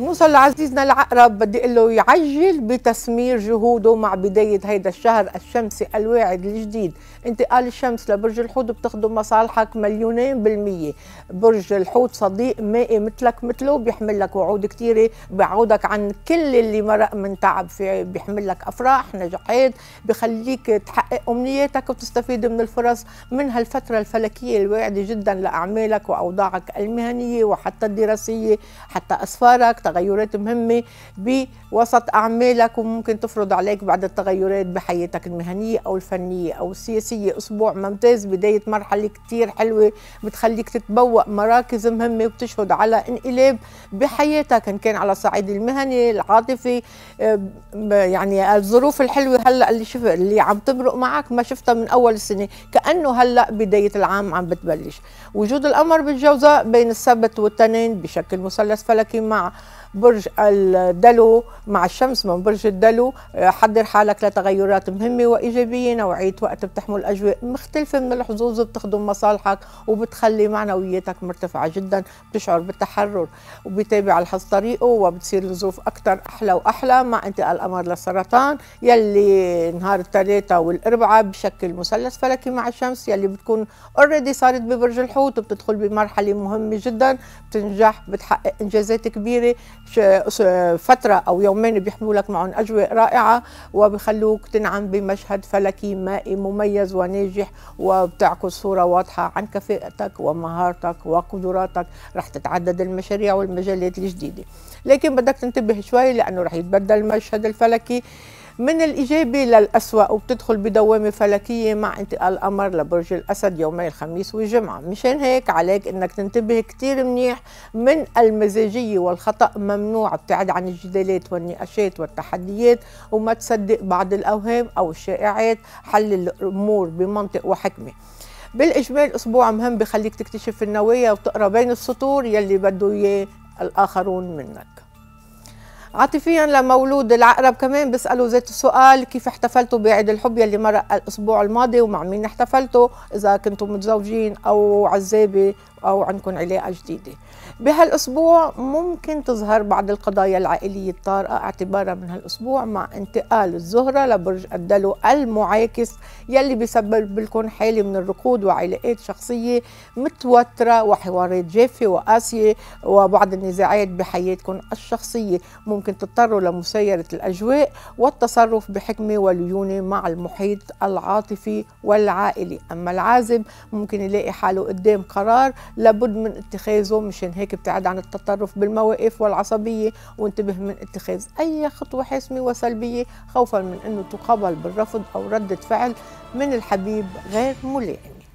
نوصل لعزيزنا العقرب بدي اقول له يعجل بتسمير جهوده مع بدايه هيدا الشهر الشمسي الواعد الجديد انتقال الشمس لبرج الحوت بتخدم مصالحك مليونين بالميه برج الحوت صديق مائي مثلك مثله بيحمل لك وعود كثيره بيعودك عن كل اللي مرق من تعب في بيحمل لك افراح نجاحات بخليك تحقق امنياتك وتستفيد من الفرص من هالفتره الفلكيه الواعده جدا لاعمالك واوضاعك المهنيه وحتى الدراسيه حتى اسفارك تغيرات مهمه بوسط اعمالك وممكن تفرض عليك بعض التغيرات بحياتك المهنيه او الفنيه او السياسيه اسبوع ممتاز بدايه مرحله كتير حلوه بتخليك تتبوأ مراكز مهمه وبتشهد على انقلاب بحياتك ان كان على الصعيد المهني العاطفي آه، يعني الظروف الحلوه هلا اللي شف اللي عم تمرق معك ما شفتها من اول السنه كانه هلا بدايه العام عم بتبلش وجود القمر بالجوزاء بين السبت والتنين بشكل مثلث فلكي مع برج الدلو مع الشمس من برج الدلو آه، حضر حالك لتغيرات مهمة وإيجابية نوعية وقت بتحمل أجواء مختلفة من الحظوظ بتخدم مصالحك وبتخلي معنوياتك مرتفعة جدا بتشعر بالتحرر وبتابع الحظ طريقه وبتصير الظروف أكثر أحلى وأحلى مع انتقال القمر للسرطان يلي نهار الثلاثة والأربعة بشكل مثلث فلكي مع الشمس يلي بتكون اوريدي صارت ببرج الحوت وبتدخل بمرحلة مهمة جدا بتنجح بتحقق إنجازات كبيرة فترة أو يومين بيحموا لك معهم أجواء رائعة وبخلوك تنعم بمشهد فلكي مائي مميز وناجح وبتعكس صورة واضحة عن كفاءتك ومهارتك وقدراتك رح تتعدد المشاريع والمجالات الجديدة لكن بدك تنتبه شوي لأنه رح يتبدل المشهد الفلكي من الإيجابي للأسوأ وبتدخل بدوامة فلكية مع انتقال القمر لبرج الأسد يومي الخميس والجمعة مشان هيك عليك أنك تنتبه كتير منيح من المزاجية والخطأ ممنوع ابتعد عن الجدالات والنقاشات والتحديات وما تصدق بعض الأوهام أو الشائعات حل الأمور بمنطق وحكمة بالإجمال أسبوع مهم بخليك تكتشف النوايا وتقرأ بين السطور يلي بده إياه الآخرون منك عاطفيا لمولود العقرب كمان بيسالوا ذات السؤال كيف احتفلتوا بعيد الحب يلي مرق الاسبوع الماضي ومع مين احتفلتوا اذا كنتوا متزوجين او عزابه أو عندكم علاقة جديدة بهالأسبوع ممكن تظهر بعض القضايا العائلية الطارئة اعتبارا من هالأسبوع مع انتقال الزهرة لبرج الدلو المعاكس يلي بيسبب لكم حالة من الركود وعلاقات شخصية متوترة وحوارات جافة وقاسية وبعض النزاعات بحياتكم الشخصية ممكن تضطروا لمسايرة الأجواء والتصرف بحكمة وليونة مع المحيط العاطفي والعائلي أما العازب ممكن يلاقي حاله قدام قرار لابد من اتخاذه مشان هيك ابتعد عن التطرف بالمواقف والعصبية وانتبه من اتخاذ أي خطوة حاسمة وسلبية خوفا من أنه تقابل بالرفض أو ردة فعل من الحبيب غير ملائمة